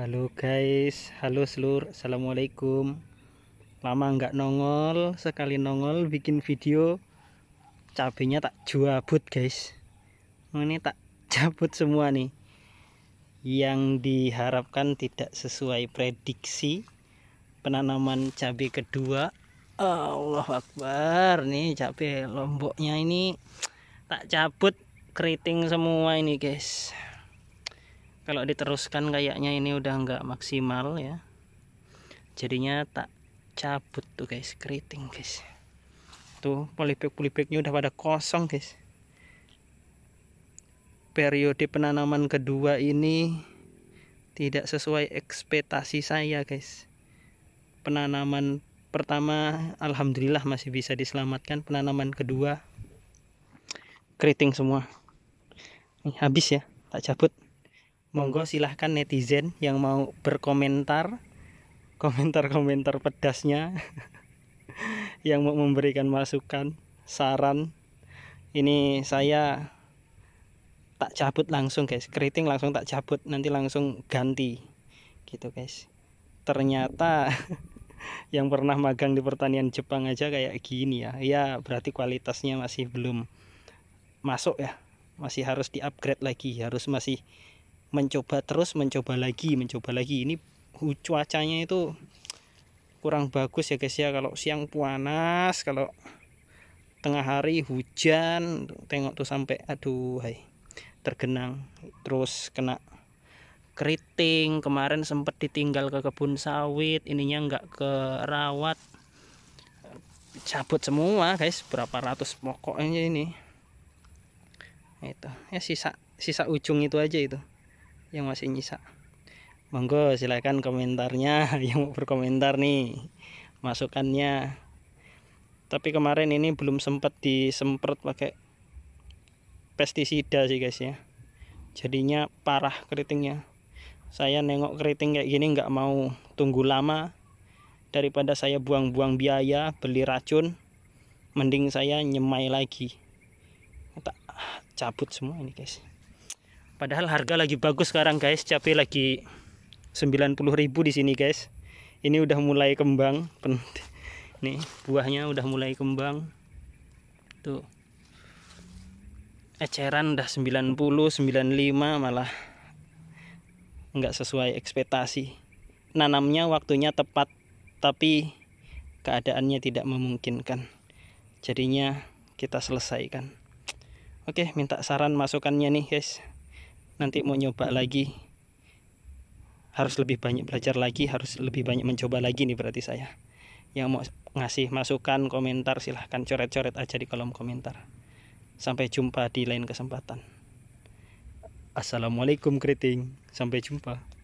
Halo guys, halo seluruh, assalamualaikum. Lama nggak nongol, sekali nongol bikin video, cabenya tak cabut guys. Ini tak cabut semua nih. Yang diharapkan tidak sesuai prediksi penanaman cabai kedua. Allah Akbar, nih cabai lomboknya ini tak cabut keriting semua ini guys kalau diteruskan kayaknya ini udah nggak maksimal ya jadinya tak cabut tuh guys keriting guys tuh polybag polybagnya udah pada kosong guys periode penanaman kedua ini tidak sesuai ekspektasi saya guys penanaman pertama alhamdulillah masih bisa diselamatkan penanaman kedua keriting semua ini habis ya tak cabut monggo silahkan netizen yang mau berkomentar komentar-komentar pedasnya yang mau memberikan masukan saran ini saya tak cabut langsung guys keriting langsung tak cabut nanti langsung ganti gitu guys ternyata yang pernah magang di pertanian Jepang aja kayak gini ya ya berarti kualitasnya masih belum masuk ya masih harus di upgrade lagi harus masih mencoba terus mencoba lagi mencoba lagi ini cuacanya itu kurang bagus ya guys ya kalau siang panas kalau tengah hari hujan tengok tuh sampai aduh hai tergenang terus kena keriting kemarin sempat ditinggal ke kebun sawit ininya nggak kerawat cabut semua guys berapa ratus pokoknya ini nah, itu ya sisa sisa ujung itu aja itu yang masih nyisa monggo silahkan komentarnya yang mau berkomentar nih masukannya tapi kemarin ini belum sempat disemprot pakai pestisida sih guys ya jadinya parah keritingnya saya nengok keriting kayak gini nggak mau tunggu lama daripada saya buang-buang biaya beli racun mending saya nyemai lagi tak cabut semua ini guys Padahal harga lagi bagus sekarang guys, cabai lagi 90.000 di sini guys. Ini udah mulai kembang. Nih, buahnya udah mulai kembang. Tuh. Eceran udah 90, 95 malah nggak sesuai ekspektasi. Nanamnya waktunya tepat tapi keadaannya tidak memungkinkan. Jadinya kita selesaikan. Oke, minta saran masukannya nih, guys nanti mau nyoba lagi harus lebih banyak belajar lagi harus lebih banyak mencoba lagi nih berarti saya yang mau ngasih masukan komentar silahkan coret-coret aja di kolom komentar sampai jumpa di lain kesempatan assalamualaikum keriting sampai jumpa